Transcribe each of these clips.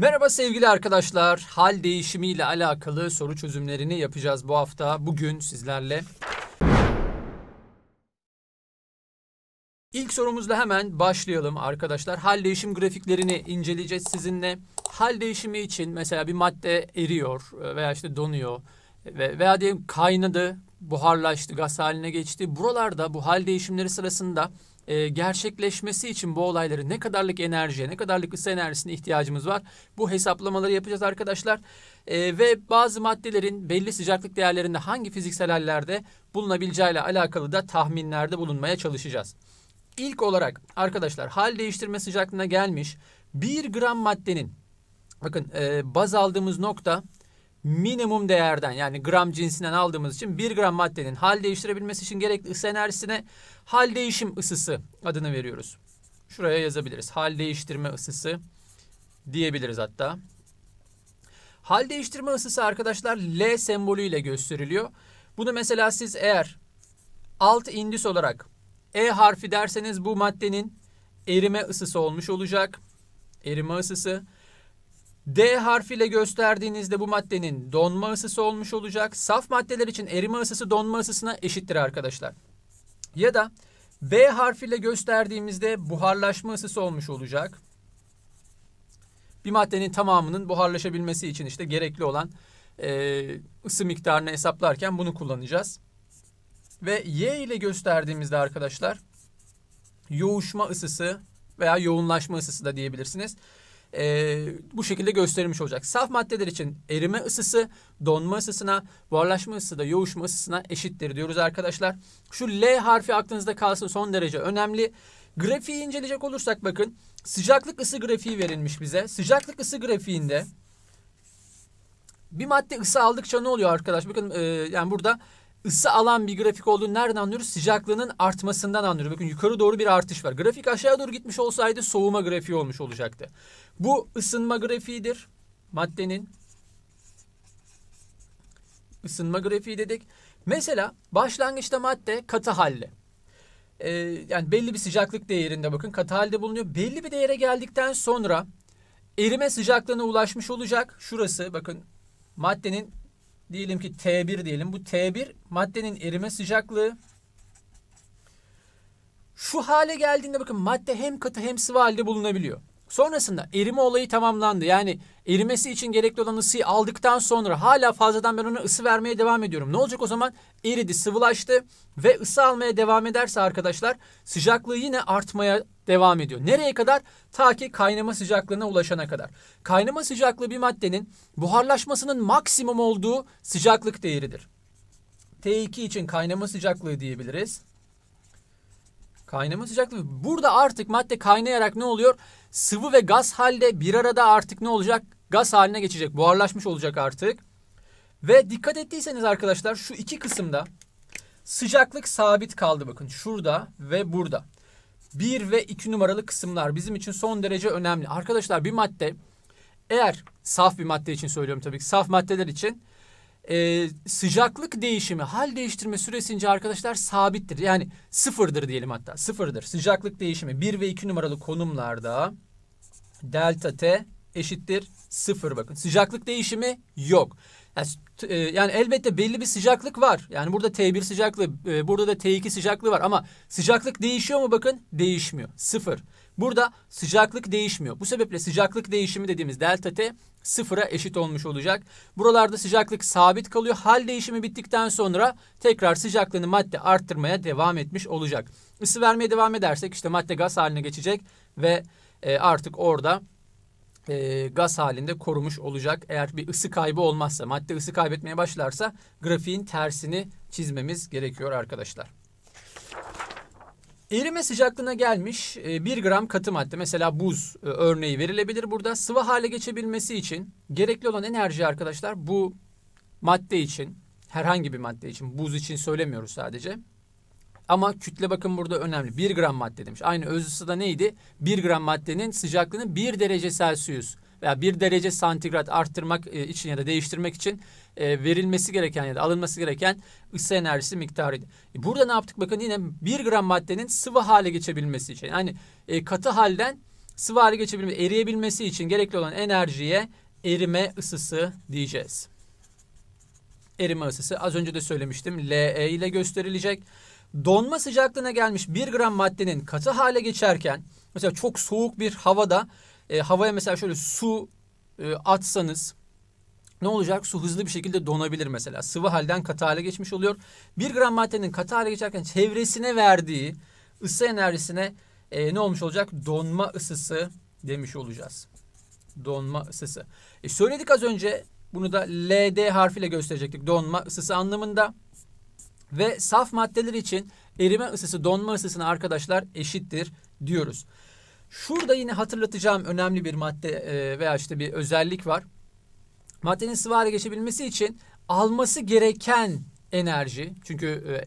Merhaba sevgili arkadaşlar. Hal değişimi ile alakalı soru çözümlerini yapacağız bu hafta. Bugün sizlerle İlk sorumuzla hemen başlayalım arkadaşlar. Hal değişim grafiklerini inceleyeceğiz sizinle. Hal değişimi için mesela bir madde eriyor veya işte donuyor veya diyelim kaynadı, buharlaştı, gaz haline geçti. Buralarda bu hal değişimleri sırasında e, gerçekleşmesi için bu olayları ne kadarlık enerjiye, ne kadarlık ısı enerjisine ihtiyacımız var? Bu hesaplamaları yapacağız arkadaşlar. E, ve bazı maddelerin belli sıcaklık değerlerinde hangi fiziksel hallerde bulunabileceğiyle alakalı da tahminlerde bulunmaya çalışacağız. İlk olarak arkadaşlar hal değiştirme sıcaklığına gelmiş 1 gram maddenin bakın e, baz aldığımız nokta minimum değerden yani gram cinsinden aldığımız için 1 gram maddenin hal değiştirebilmesi için gerekli ısı enerjisine hal değişim ısısı adını veriyoruz. Şuraya yazabiliriz. Hal değiştirme ısısı diyebiliriz hatta. Hal değiştirme ısısı arkadaşlar L sembolüyle gösteriliyor. Bunu mesela siz eğer alt indis olarak E harfi derseniz bu maddenin erime ısısı olmuş olacak. Erime ısısı. D harfiyle gösterdiğinizde bu maddenin donma ısısı olmuş olacak. Saf maddeler için erime ısısı donma ısısına eşittir arkadaşlar. Ya da B harfiyle gösterdiğimizde buharlaşma ısısı olmuş olacak. Bir maddenin tamamının buharlaşabilmesi için işte gerekli olan e, ısı miktarını hesaplarken bunu kullanacağız. Ve Y ile gösterdiğimizde arkadaşlar yoğuşma ısısı veya yoğunlaşma ısısı da diyebilirsiniz e, bu şekilde gösterilmiş olacak. Saf maddeler için erime ısısı donma ısısına, buharlaşma ısısı da yoğuşma ısısına eşittir diyoruz arkadaşlar. Şu L harfi aklınızda kalsın son derece önemli. Grafiği inceleyecek olursak bakın sıcaklık ısı grafiği verilmiş bize. Sıcaklık ısı grafiğinde bir madde ısı aldıkça ne oluyor arkadaş? Bakın e, yani burada ısı alan bir grafik olduğunu nereden anlıyoruz? Sıcaklığının artmasından anlıyoruz. Bakın yukarı doğru bir artış var. Grafik aşağıya doğru gitmiş olsaydı soğuma grafiği olmuş olacaktı. Bu ısınma grafiğidir. Maddenin ısınma grafiği dedik. Mesela başlangıçta madde katı halde. Ee, yani belli bir sıcaklık değerinde bakın katı halde bulunuyor. Belli bir değere geldikten sonra erime sıcaklığına ulaşmış olacak. Şurası bakın maddenin diyelim ki T1 diyelim. Bu T1 maddenin erime sıcaklığı. Şu hale geldiğinde bakın madde hem katı hem sıvı halde bulunabiliyor. Sonrasında erime olayı tamamlandı. Yani erimesi için gerekli olan ısıyı aldıktan sonra hala fazladan ben ona ısı vermeye devam ediyorum. Ne olacak o zaman? Eridi, sıvılaştı ve ısı almaya devam ederse arkadaşlar sıcaklığı yine artmaya devam ediyor. Nereye kadar? Ta ki kaynama sıcaklığına ulaşana kadar. Kaynama sıcaklığı bir maddenin buharlaşmasının maksimum olduğu sıcaklık değeridir. T2 için kaynama sıcaklığı diyebiliriz. Kaynama sıcaklığı. Burada artık madde kaynayarak ne oluyor? Sıvı ve gaz halde bir arada artık ne olacak? Gaz haline geçecek. Buharlaşmış olacak artık. Ve dikkat ettiyseniz arkadaşlar şu iki kısımda sıcaklık sabit kaldı bakın. Şurada ve burada. 1 ve 2 numaralı kısımlar bizim için son derece önemli. Arkadaşlar bir madde eğer saf bir madde için söylüyorum tabii ki saf maddeler için e, sıcaklık değişimi, hal değiştirme süresince arkadaşlar sabittir. Yani sıfırdır diyelim hatta sıfırdır. Sıcaklık değişimi 1 ve 2 numaralı konumlarda delta T eşittir sıfır bakın. Sıcaklık değişimi yok. Yani, e, yani elbette belli bir sıcaklık var. Yani burada T1 sıcaklığı, e, burada da T2 sıcaklığı var ama sıcaklık değişiyor mu bakın? Değişmiyor. Sıfır. Burada sıcaklık değişmiyor. Bu sebeple sıcaklık değişimi dediğimiz delta T sıfıra eşit olmuş olacak. Buralarda sıcaklık sabit kalıyor. Hal değişimi bittikten sonra tekrar sıcaklığını madde arttırmaya devam etmiş olacak. Isı vermeye devam edersek işte madde gaz haline geçecek ve e, artık orada e, gaz halinde korumuş olacak. Eğer bir ısı kaybı olmazsa, madde ısı kaybetmeye başlarsa grafiğin tersini çizmemiz gerekiyor arkadaşlar. Erime sıcaklığına gelmiş 1 e, gram katı madde mesela buz e, örneği verilebilir burada. Sıvı hale geçebilmesi için gerekli olan enerji arkadaşlar bu madde için herhangi bir madde için buz için söylemiyoruz sadece. Ama kütle bakın burada önemli. 1 gram madde demiş. Aynı öz ısıda neydi? 1 gram maddenin sıcaklığının 1 derece Celsius veya bir derece santigrat arttırmak e, için ya da değiştirmek için e, verilmesi gereken ya da alınması gereken ısı enerjisi miktarıydı. Burada ne yaptık? Bakın yine bir gram maddenin sıvı hale geçebilmesi için yani e, katı halden sıvı hale geçebilmesi, eriyebilmesi için gerekli olan enerjiye erime ısısı diyeceğiz. Erime ısısı az önce de söylemiştim LE ile gösterilecek. Donma sıcaklığına gelmiş bir gram maddenin katı hale geçerken mesela çok soğuk bir havada e, havaya mesela şöyle su e, atsanız ne olacak? Su hızlı bir şekilde donabilir mesela. Sıvı halden katı hale geçmiş oluyor. Bir gram maddenin katı hale geçerken çevresine verdiği ısı enerjisine e, ne olmuş olacak? Donma ısısı demiş olacağız. Donma ısısı. E, söyledik az önce bunu da LD harfiyle gösterecektik. Donma ısısı anlamında. Ve saf maddeler için erime ısısı donma ısısına arkadaşlar eşittir diyoruz. Şurada yine hatırlatacağım önemli bir madde e, veya işte bir özellik var. Maddenin sıvara geçebilmesi için alması gereken enerji çünkü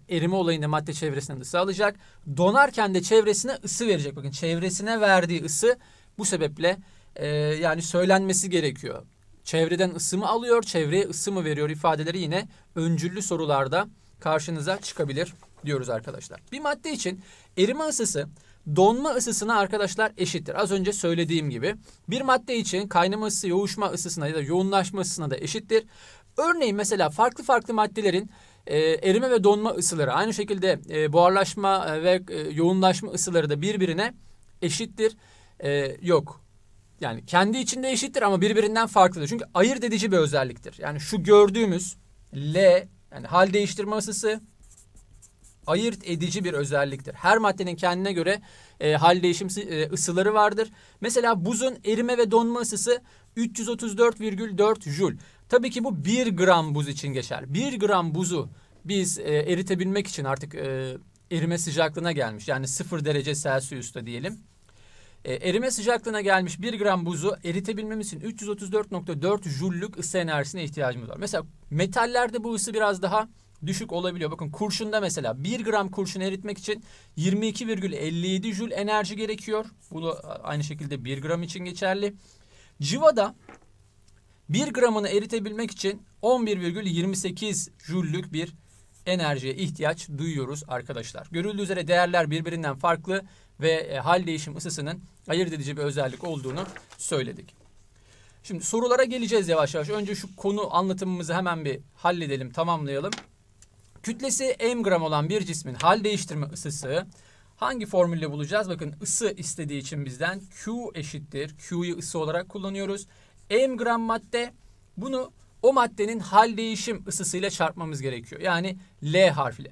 e, erime olayında madde çevresinden ısı alacak. Donarken de çevresine ısı verecek. Bakın çevresine verdiği ısı bu sebeple e, yani söylenmesi gerekiyor. Çevreden ısı mı alıyor, çevreye ısı mı veriyor ifadeleri yine öncüllü sorularda karşınıza çıkabilir diyoruz arkadaşlar. Bir madde için erime ısısı donma ısısına arkadaşlar eşittir. Az önce söylediğim gibi bir madde için kaynama ısısı yoğuşma ısısına ya da yoğunlaşma ısısına da eşittir. Örneğin mesela farklı farklı maddelerin e, erime ve donma ısıları aynı şekilde e, buharlaşma ve e, yoğunlaşma ısıları da birbirine eşittir. E, yok yani kendi içinde eşittir ama birbirinden farklıdır. Çünkü ayırt edici bir özelliktir. Yani şu gördüğümüz L yani hal değiştirme ısısı ayırt edici bir özelliktir. Her maddenin kendine göre e, hal değişim e, ısıları vardır. Mesela buzun erime ve donma ısısı 334,4 jül. Tabii ki bu 1 gram buz için geçer. 1 gram buzu biz e, eritebilmek için artık e, erime sıcaklığına gelmiş. Yani 0 derece Celsius'ta diyelim. E, erime sıcaklığına gelmiş 1 gram buzu eritebilmemiz için 334.4 jüllük ısı enerjisine ihtiyacımız var. Mesela metallerde bu ısı biraz daha düşük olabiliyor. Bakın kurşunda mesela 1 gram kurşun eritmek için 22,57 jül enerji gerekiyor. Bu da aynı şekilde 1 gram için geçerli. Civada 1 gramını eritebilmek için 11,28 jüllük bir enerjiye ihtiyaç duyuyoruz arkadaşlar. Görüldüğü üzere değerler birbirinden farklı ve e, hal değişim ısısının ayırt edici bir özellik olduğunu söyledik. Şimdi sorulara geleceğiz yavaş yavaş. Önce şu konu anlatımımızı hemen bir halledelim, tamamlayalım. Kütlesi m gram olan bir cismin hal değiştirme ısısı hangi formülle bulacağız? Bakın ısı istediği için bizden Q eşittir. Q'yu ısı olarak kullanıyoruz. M gram madde bunu o maddenin hal değişim ısısıyla çarpmamız gerekiyor. Yani L harfiyle.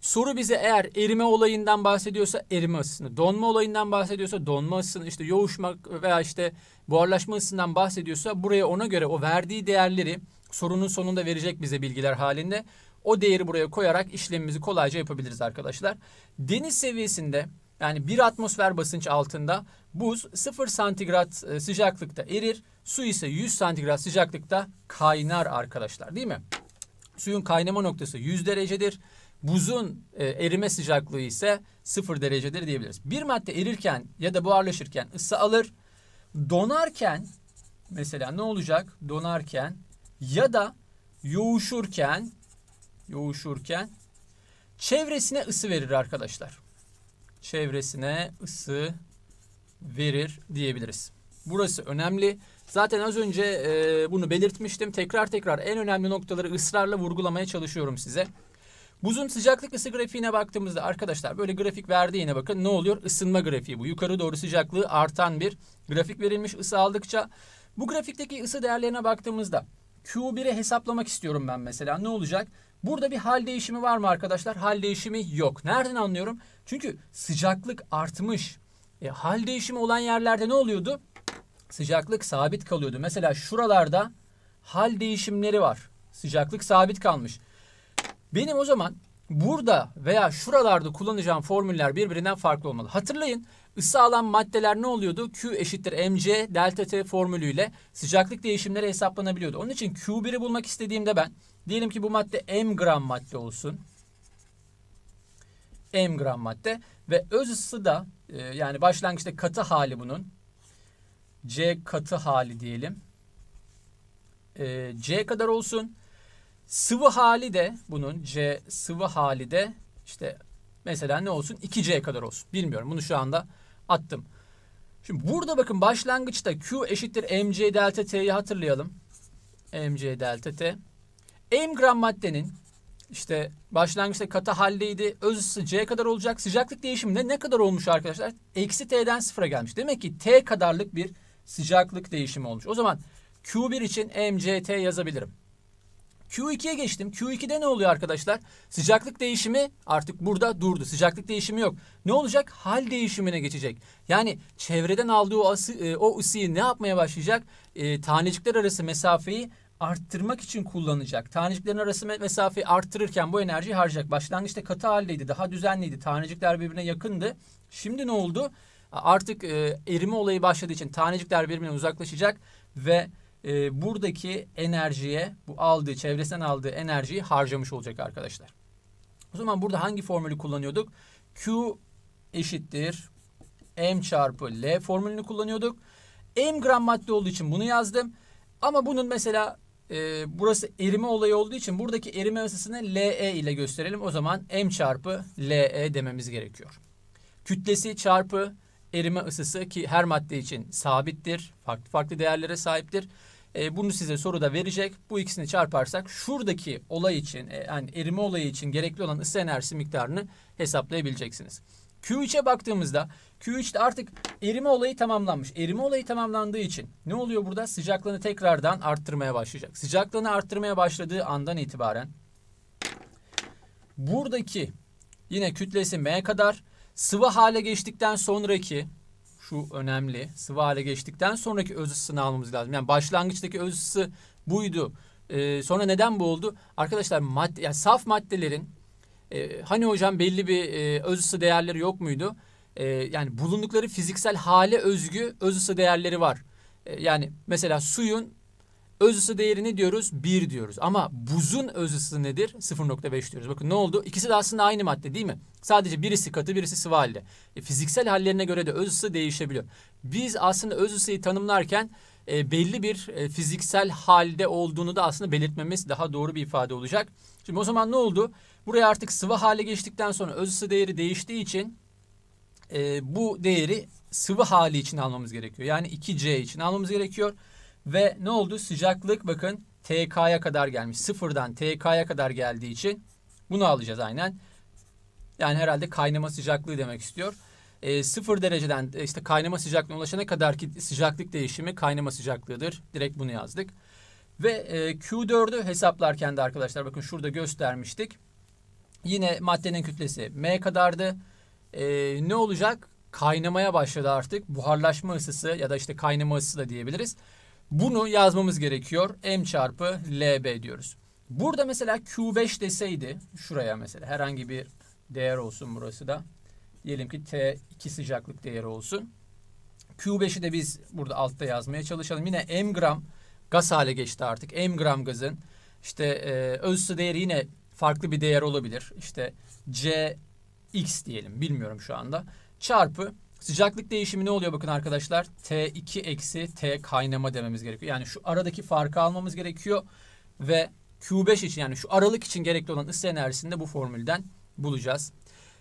Soru bize eğer erime olayından bahsediyorsa erime ısısını, donma olayından bahsediyorsa donma ısısını, işte yoğuşmak veya işte buharlaşma ısısından bahsediyorsa buraya ona göre o verdiği değerleri sorunun sonunda verecek bize bilgiler halinde. O değeri buraya koyarak işlemimizi kolayca yapabiliriz arkadaşlar. Deniz seviyesinde yani 1 atmosfer basınç altında buz 0 santigrat e, sıcaklıkta erir. Su ise 100 santigrat sıcaklıkta kaynar arkadaşlar değil mi? Suyun kaynama noktası 100 derecedir. Buzun e, erime sıcaklığı ise 0 derecedir diyebiliriz. Bir madde erirken ya da buharlaşırken ısı alır. Donarken mesela ne olacak? Donarken ya da yoğuşurken yoğuşurken çevresine ısı verir arkadaşlar. Çevresine ısı verir diyebiliriz. Burası önemli. Zaten az önce e, bunu belirtmiştim. Tekrar tekrar en önemli noktaları ısrarla vurgulamaya çalışıyorum size. Buzun sıcaklık ısı grafiğine baktığımızda arkadaşlar böyle grafik verdi yine bakın ne oluyor? Isınma grafiği bu. Yukarı doğru sıcaklığı artan bir grafik verilmiş ısı aldıkça. Bu grafikteki ısı değerlerine baktığımızda Q1'e hesaplamak istiyorum ben mesela. Ne olacak? Burada bir hal değişimi var mı arkadaşlar? Hal değişimi yok. Nereden anlıyorum? Çünkü sıcaklık artmış. E, hal değişimi olan yerlerde ne oluyordu? Sıcaklık sabit kalıyordu. Mesela şuralarda hal değişimleri var. Sıcaklık sabit kalmış. Benim o zaman burada veya şuralarda kullanacağım formüller birbirinden farklı olmalı. Hatırlayın Isı alan maddeler ne oluyordu? Q eşittir mc delta T formülüyle sıcaklık değişimleri hesaplanabiliyordu. Onun için Q1'i bulmak istediğimde ben diyelim ki bu madde m gram madde olsun. M gram madde ve öz ısısı da e, yani başlangıçta katı hali bunun. C katı hali diyelim. E, C kadar olsun. Sıvı hali de bunun C sıvı hali de işte mesela ne olsun 2C kadar olsun. Bilmiyorum bunu şu anda attım. Şimdi burada bakın başlangıçta Q eşittir mc delta t'yi hatırlayalım. mc delta t. M gram maddenin işte başlangıçta katı haldeydi. Öz ısısı kadar olacak. Sıcaklık değişiminde ne kadar olmuş arkadaşlar? Eksi T'den sıfıra gelmiş. Demek ki T kadarlık bir sıcaklık değişimi olmuş. O zaman Q1 için MCT yazabilirim. Q2'ye geçtim. Q2'de ne oluyor arkadaşlar? Sıcaklık değişimi artık burada durdu. Sıcaklık değişimi yok. Ne olacak? Hal değişimine geçecek. Yani çevreden aldığı o, e, o ısıyı ne yapmaya başlayacak? E, tanecikler arası mesafeyi arttırmak için kullanacak. Taneciklerin arası mesafeyi arttırırken bu enerjiyi harcayacak. Başlangıçta katı haldeydi, daha düzenliydi. Tanecikler birbirine yakındı. Şimdi ne oldu? Artık e, erime olayı başladığı için tanecikler birbirine uzaklaşacak ve e, buradaki enerjiye, bu aldığı, çevresinden aldığı enerjiyi harcamış olacak arkadaşlar. O zaman burada hangi formülü kullanıyorduk? Q eşittir M çarpı L formülünü kullanıyorduk. M gram madde olduğu için bunu yazdım. Ama bunun mesela e, burası erime olayı olduğu için buradaki erime ısısını LE ile gösterelim. O zaman M çarpı LE dememiz gerekiyor. Kütlesi çarpı erime ısısı ki her madde için sabittir. Farklı farklı değerlere sahiptir. E, bunu size soruda verecek. Bu ikisini çarparsak şuradaki olay için e, yani erime olayı için gerekli olan ısı enerjisi miktarını hesaplayabileceksiniz. Q3'e baktığımızda Q3'te artık erime olayı tamamlanmış. Erime olayı tamamlandığı için ne oluyor burada? Sıcaklığını tekrardan arttırmaya başlayacak. Sıcaklığını arttırmaya başladığı andan itibaren buradaki yine kütlesi M kadar sıvı hale geçtikten sonraki şu önemli. Sıvı hale geçtikten sonraki öz ısısını almamız lazım. Yani başlangıçtaki öz ısısı buydu. Ee, sonra neden bu oldu? Arkadaşlar madde, yani saf maddelerin e, hani hocam belli bir e, öz ısı değerleri yok muydu? E, yani bulundukları fiziksel hale özgü öz ısı değerleri var. E, yani mesela suyun Öz ısı değeri diyoruz? 1 diyoruz. Ama buzun öz ısı nedir? 0.5 diyoruz. Bakın ne oldu? İkisi de aslında aynı madde değil mi? Sadece birisi katı birisi sıvı halde. E, fiziksel hallerine göre de öz ısı değişebiliyor. Biz aslında öz ısıyı tanımlarken e, belli bir e, fiziksel halde olduğunu da aslında belirtmemesi daha doğru bir ifade olacak. Şimdi o zaman ne oldu? Buraya artık sıvı hale geçtikten sonra öz ısı değeri değiştiği için e, bu değeri sıvı hali için almamız gerekiyor. Yani 2C için almamız gerekiyor. Ve ne oldu? Sıcaklık bakın TK'ya kadar gelmiş. Sıfırdan TK'ya kadar geldiği için bunu alacağız aynen. Yani herhalde kaynama sıcaklığı demek istiyor. E, sıfır dereceden e, işte kaynama sıcaklığına ulaşana kadar ki sıcaklık değişimi kaynama sıcaklığıdır. Direkt bunu yazdık. Ve e, Q4'ü hesaplarken de arkadaşlar bakın şurada göstermiştik. Yine maddenin kütlesi M kadardı. E, ne olacak? Kaynamaya başladı artık. Buharlaşma ısısı ya da işte kaynama ısısı da diyebiliriz. Bunu yazmamız gerekiyor. M çarpı LB diyoruz. Burada mesela Q5 deseydi şuraya mesela herhangi bir değer olsun burası da. Diyelim ki T2 sıcaklık değeri olsun. Q5'i de biz burada altta yazmaya çalışalım. Yine M gram gaz hale geçti artık. M gram gazın işte e, öz değeri yine farklı bir değer olabilir. İşte Cx diyelim bilmiyorum şu anda. Çarpı Sıcaklık değişimi ne oluyor bakın arkadaşlar? T2 eksi T kaynama dememiz gerekiyor. Yani şu aradaki farkı almamız gerekiyor ve Q5 için yani şu aralık için gerekli olan ısı enerjisini de bu formülden bulacağız.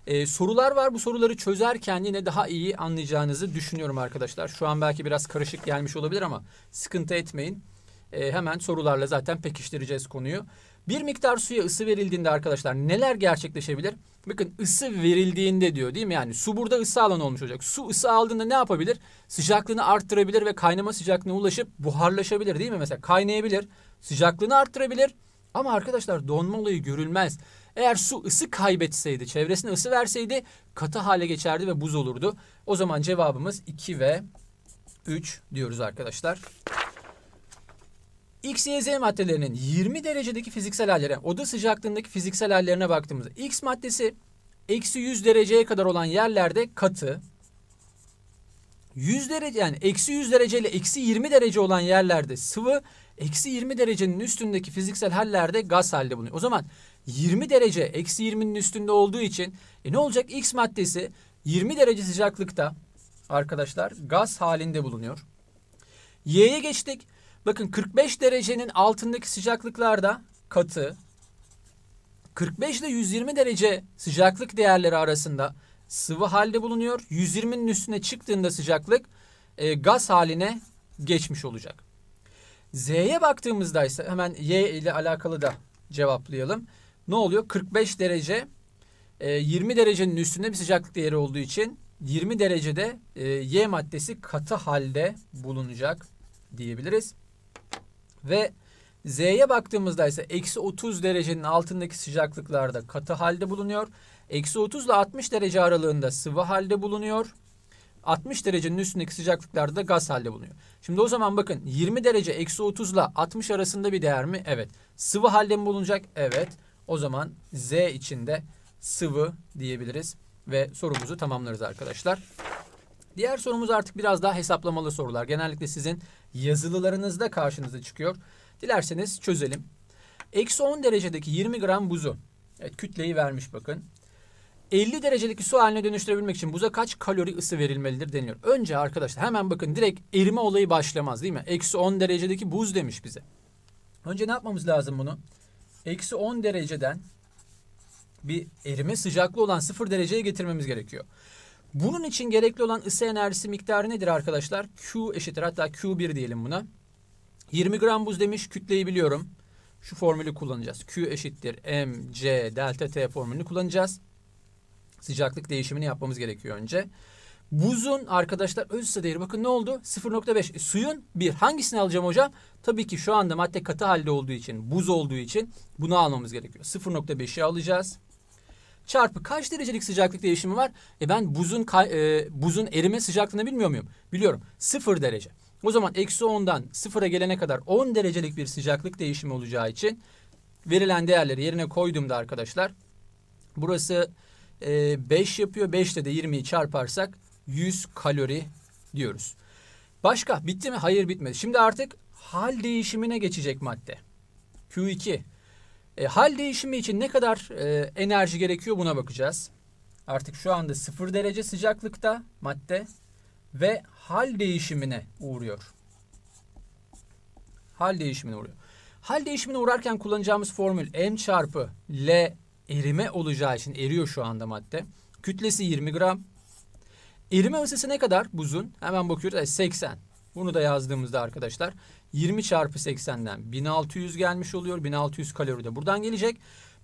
Ee, sorular var. Bu soruları çözerken yine daha iyi anlayacağınızı düşünüyorum arkadaşlar. Şu an belki biraz karışık gelmiş olabilir ama sıkıntı etmeyin. Ee, hemen sorularla zaten pekiştireceğiz konuyu. Bir miktar suya ısı verildiğinde arkadaşlar neler gerçekleşebilir? Bakın ısı verildiğinde diyor değil mi? Yani su burada ısı alanı olmuş olacak. Su ısı aldığında ne yapabilir? Sıcaklığını arttırabilir ve kaynama sıcaklığına ulaşıp buharlaşabilir değil mi? Mesela kaynayabilir, sıcaklığını arttırabilir ama arkadaşlar donma olayı görülmez. Eğer su ısı kaybetseydi, çevresine ısı verseydi katı hale geçerdi ve buz olurdu. O zaman cevabımız 2 ve 3 diyoruz arkadaşlar. X, Y, Z maddelerinin 20 derecedeki fiziksel halleri, oda sıcaklığındaki fiziksel hallerine baktığımızda X maddesi eksi 100 dereceye kadar olan yerlerde katı, 100 derece yani eksi 100 derece ile eksi 20 derece olan yerlerde sıvı, eksi 20 derecenin üstündeki fiziksel hallerde gaz halde bulunuyor. O zaman 20 derece eksi 20'nin üstünde olduğu için e ne olacak? X maddesi 20 derece sıcaklıkta arkadaşlar gaz halinde bulunuyor. Y'ye geçtik. Bakın 45 derecenin altındaki sıcaklıklarda katı, 45 ile 120 derece sıcaklık değerleri arasında sıvı halde bulunuyor. 120'nin üstüne çıktığında sıcaklık e, gaz haline geçmiş olacak. Z'ye baktığımızda ise hemen Y ile alakalı da cevaplayalım. Ne oluyor? 45 derece e, 20 derecenin üstünde bir sıcaklık değeri olduğu için 20 derecede e, Y maddesi katı halde bulunacak diyebiliriz. Ve Z'ye baktığımızda ise eksi 30 derecenin altındaki sıcaklıklarda katı halde bulunuyor. Eksi 30 ile 60 derece aralığında sıvı halde bulunuyor. 60 derecenin üstündeki sıcaklıklarda da gaz halde bulunuyor. Şimdi o zaman bakın 20 derece eksi 30 ile 60 arasında bir değer mi? Evet. Sıvı halde mi bulunacak? Evet. O zaman Z içinde sıvı diyebiliriz ve sorumuzu tamamlarız arkadaşlar. Diğer sorumuz artık biraz daha hesaplamalı sorular. Genellikle sizin yazılılarınızda karşınıza çıkıyor. Dilerseniz çözelim. Eksi 10 derecedeki 20 gram buzu. Evet kütleyi vermiş bakın. 50 derecedeki su haline dönüştürebilmek için buza kaç kalori ısı verilmelidir deniliyor. Önce arkadaşlar hemen bakın direkt erime olayı başlamaz değil mi? Eksi 10 derecedeki buz demiş bize. Önce ne yapmamız lazım bunu? Eksi 10 dereceden bir erime sıcaklığı olan 0 dereceye getirmemiz gerekiyor. Bunun için gerekli olan ısı enerjisi miktarı nedir arkadaşlar? Q eşittir hatta Q1 diyelim buna. 20 gram buz demiş kütleyi biliyorum. Şu formülü kullanacağız. Q eşittir mc delta t formülünü kullanacağız. Sıcaklık değişimini yapmamız gerekiyor önce. Buzun arkadaşlar öz ısı değeri bakın ne oldu? 0.5. E, suyun 1. Hangisini alacağım hocam? Tabii ki şu anda madde katı halde olduğu için, buz olduğu için bunu almamız gerekiyor. 0.5'i alacağız çarpı kaç derecelik sıcaklık değişimi var? E ben buzun e, buzun erime sıcaklığını bilmiyor muyum? Biliyorum. Sıfır derece. O zaman eksi 10'dan sıfıra gelene kadar 10 derecelik bir sıcaklık değişimi olacağı için verilen değerleri yerine koyduğumda arkadaşlar burası e, 5 yapıyor. 5'te de 20'yi çarparsak 100 kalori diyoruz. Başka bitti mi? Hayır bitmedi. Şimdi artık hal değişimine geçecek madde. Q2 e, hal değişimi için ne kadar e, enerji gerekiyor buna bakacağız. Artık şu anda sıfır derece sıcaklıkta madde ve hal değişimine uğruyor. Hal değişimine uğruyor. Hal değişimine uğrarken kullanacağımız formül M çarpı L erime olacağı için eriyor şu anda madde. Kütlesi 20 gram. Erime ısısı ne kadar buzun? Hemen bakıyoruz. 80. E, bunu da yazdığımızda arkadaşlar 20 çarpı 80'den 1600 gelmiş oluyor. 1600 kalori de buradan gelecek.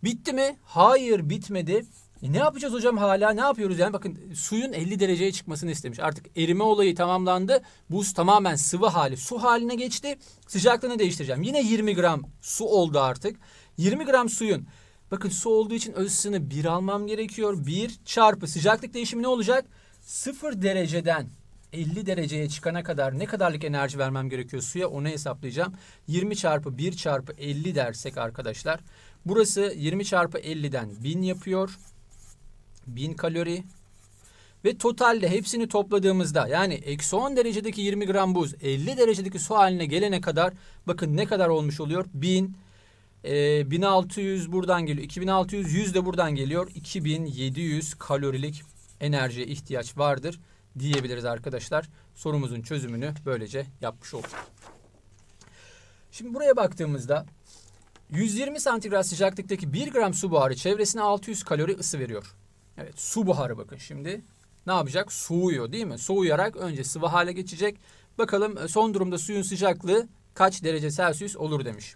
Bitti mi? Hayır bitmedi. E ne yapacağız hocam hala ne yapıyoruz yani bakın suyun 50 dereceye çıkmasını istemiş. Artık erime olayı tamamlandı. Buz tamamen sıvı hali su haline geçti. Sıcaklığını değiştireceğim. Yine 20 gram su oldu artık. 20 gram suyun bakın su olduğu için öz ısını 1 almam gerekiyor. 1 çarpı sıcaklık değişimi ne olacak? 0 dereceden 50 dereceye çıkana kadar ne kadarlık enerji vermem gerekiyor suya onu hesaplayacağım. 20 çarpı 1 çarpı 50 dersek arkadaşlar. Burası 20 çarpı 50'den 1000 yapıyor. 1000 kalori. Ve totalde hepsini topladığımızda yani eksi 10 derecedeki 20 gram buz 50 derecedeki su haline gelene kadar bakın ne kadar olmuş oluyor? 1000 e, 1600 buradan geliyor. 2600 100 de buradan geliyor. 2700 kalorilik enerjiye ihtiyaç vardır diyebiliriz arkadaşlar. Sorumuzun çözümünü böylece yapmış olduk. Şimdi buraya baktığımızda 120 santigrat sıcaklıktaki 1 gram su buharı çevresine 600 kalori ısı veriyor. Evet su buharı bakın şimdi ne yapacak? Soğuyor değil mi? Soğuyarak önce sıvı hale geçecek. Bakalım e, son durumda suyun sıcaklığı kaç derece Celsius olur demiş.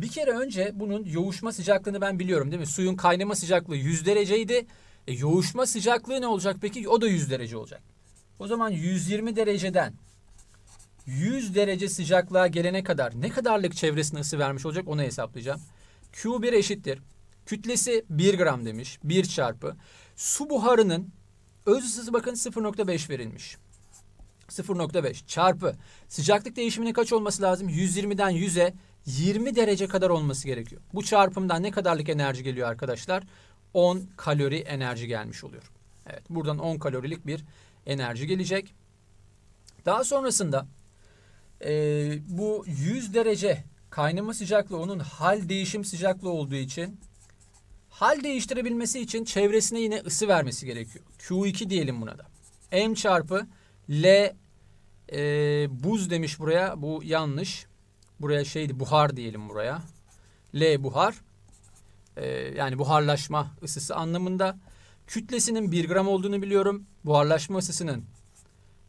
Bir kere önce bunun yoğuşma sıcaklığını ben biliyorum değil mi? Suyun kaynama sıcaklığı 100 dereceydi. E yoğuşma sıcaklığı ne olacak peki? O da 100 derece olacak. O zaman 120 dereceden 100 derece sıcaklığa gelene kadar ne kadarlık çevresine ısı vermiş olacak onu hesaplayacağım. Q1 eşittir. Kütlesi 1 gram demiş. 1 çarpı. Su buharının öz ısısı bakın 0.5 verilmiş. 0.5 çarpı sıcaklık değişiminin kaç olması lazım? 120'den 100'e 20 derece kadar olması gerekiyor. Bu çarpımdan ne kadarlık enerji geliyor arkadaşlar? 10 kalori enerji gelmiş oluyor. Evet buradan 10 kalorilik bir enerji gelecek. Daha sonrasında e, bu 100 derece kaynama sıcaklığı onun hal değişim sıcaklığı olduğu için hal değiştirebilmesi için çevresine yine ısı vermesi gerekiyor. Q2 diyelim buna da. M çarpı L e, buz demiş buraya. Bu yanlış. Buraya şeydi buhar diyelim buraya. L buhar. Ee, yani buharlaşma ısısı anlamında. Kütlesinin 1 gram olduğunu biliyorum. Buharlaşma ısısının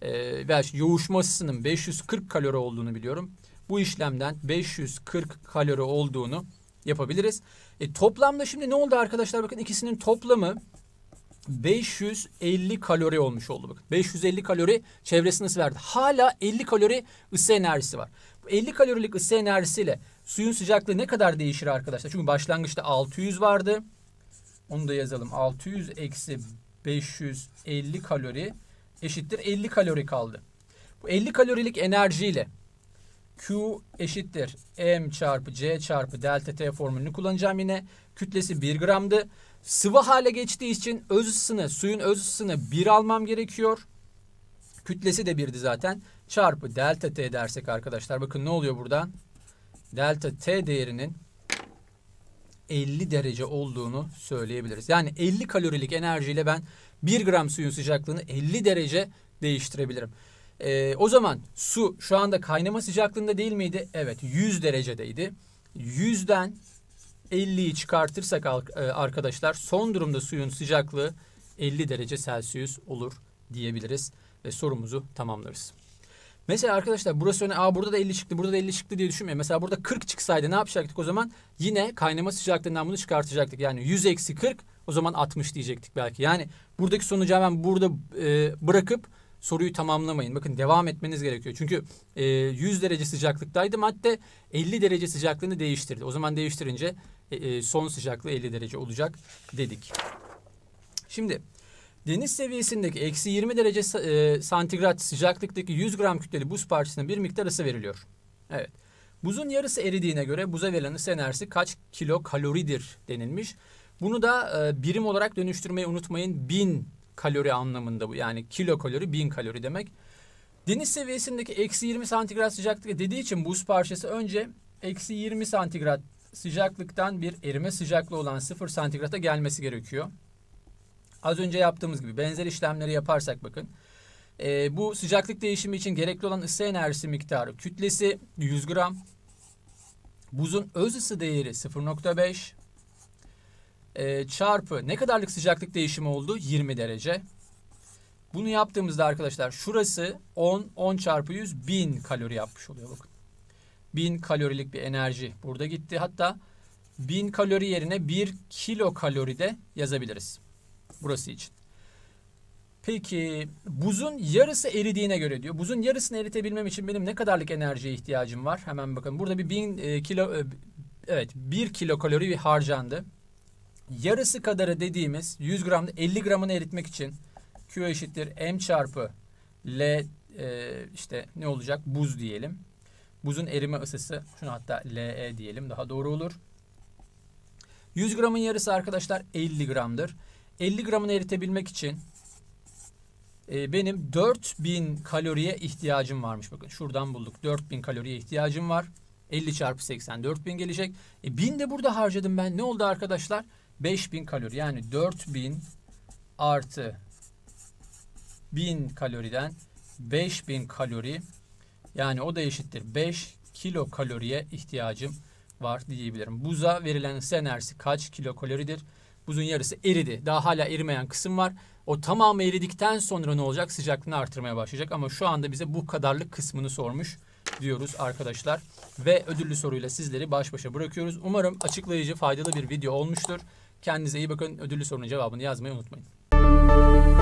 e, veya yoğuşma ısısının 540 kalori olduğunu biliyorum. Bu işlemden 540 kalori olduğunu yapabiliriz. E, toplamda şimdi ne oldu arkadaşlar? Bakın ikisinin toplamı 550 kalori olmuş oldu. Bakın 550 kalori çevresini ısı verdi. Hala 50 kalori ısı enerjisi var. 50 kalorilik ısı enerjisiyle suyun sıcaklığı ne kadar değişir arkadaşlar? Çünkü başlangıçta 600 vardı. Onu da yazalım. 600 eksi 550 kalori eşittir 50 kalori kaldı. Bu 50 kalorilik enerjiyle Q eşittir M çarpı C çarpı delta T formülünü kullanacağım yine. Kütlesi 1 gramdı. Sıvı hale geçtiği için öz ısını, suyun öz ısını 1 almam gerekiyor. Kütlesi de 1'di zaten çarpı delta t dersek arkadaşlar bakın ne oluyor buradan? Delta t değerinin 50 derece olduğunu söyleyebiliriz. Yani 50 kalorilik enerjiyle ben 1 gram suyun sıcaklığını 50 derece değiştirebilirim. Ee, o zaman su şu anda kaynama sıcaklığında değil miydi? Evet 100 derecedeydi. 100'den 50'yi çıkartırsak e, arkadaşlar son durumda suyun sıcaklığı 50 derece Celsius olur diyebiliriz ve sorumuzu tamamlarız. Mesela arkadaşlar burası öne Aa, burada da 50 çıktı burada da 50 çıktı diye düşünmeyin. Mesela burada 40 çıksaydı ne yapacaktık o zaman? Yine kaynama sıcaklığından bunu çıkartacaktık. Yani 100 eksi 40 o zaman 60 diyecektik belki. Yani buradaki sonucu hemen burada e, bırakıp soruyu tamamlamayın. Bakın devam etmeniz gerekiyor. Çünkü e, 100 derece sıcaklıktaydı madde 50 derece sıcaklığını değiştirdi. O zaman değiştirince e, e, son sıcaklığı 50 derece olacak dedik. Şimdi Deniz seviyesindeki eksi 20 derece e, santigrat sıcaklıktaki 100 gram kütleli buz parçasının bir miktar ısı veriliyor. Evet. Buzun yarısı eridiğine göre buza verilen ısı enerjisi kaç kilo kaloridir denilmiş. Bunu da e, birim olarak dönüştürmeyi unutmayın. 1000 kalori anlamında bu. Yani kilo kalori 1000 kalori demek. Deniz seviyesindeki eksi 20 santigrat sıcaklık dediği için buz parçası önce eksi 20 santigrat sıcaklıktan bir erime sıcaklığı olan 0 santigrata gelmesi gerekiyor. Az önce yaptığımız gibi benzer işlemleri yaparsak bakın. E, bu sıcaklık değişimi için gerekli olan ısı enerjisi miktarı kütlesi 100 gram. Buzun öz ısı değeri 0.5 e, çarpı ne kadarlık sıcaklık değişimi oldu? 20 derece. Bunu yaptığımızda arkadaşlar şurası 10, 10 çarpı 100 1000 kalori yapmış oluyor bakın. 1000 kalorilik bir enerji burada gitti. Hatta 1000 kalori yerine 1 kilokalori de yazabiliriz burası için. Peki buzun yarısı eridiğine göre diyor. Buzun yarısını eritebilmem için benim ne kadarlık enerjiye ihtiyacım var? Hemen bakın. Burada bir bin e, kilo e, evet bir kilo kalori bir harcandı. Yarısı kadarı dediğimiz 100 gramda 50 gramını eritmek için Q eşittir M çarpı L e, işte ne olacak? Buz diyelim. Buzun erime ısısı şunu hatta LE diyelim daha doğru olur. 100 gramın yarısı arkadaşlar 50 gramdır. 50 gramını eritebilmek için e, benim 4000 kaloriye ihtiyacım varmış. Bakın şuradan bulduk. 4000 kaloriye ihtiyacım var. 50 çarpı 80 4000 gelecek. E, 1000 de burada harcadım ben. Ne oldu arkadaşlar? 5000 kalori. Yani 4000 artı 1000 kaloriden 5000 kalori yani o da eşittir 5 kilokaloriye ihtiyacım var diyebilirim. Buza verilen ısı enerjisi kaç kilokaloridir? Buzun yarısı eridi. Daha hala erimeyen kısım var. O tamamı eridikten sonra ne olacak? Sıcaklığını artırmaya başlayacak. Ama şu anda bize bu kadarlık kısmını sormuş diyoruz arkadaşlar. Ve ödüllü soruyla sizleri baş başa bırakıyoruz. Umarım açıklayıcı, faydalı bir video olmuştur. Kendinize iyi bakın. Ödüllü sorunun cevabını yazmayı unutmayın.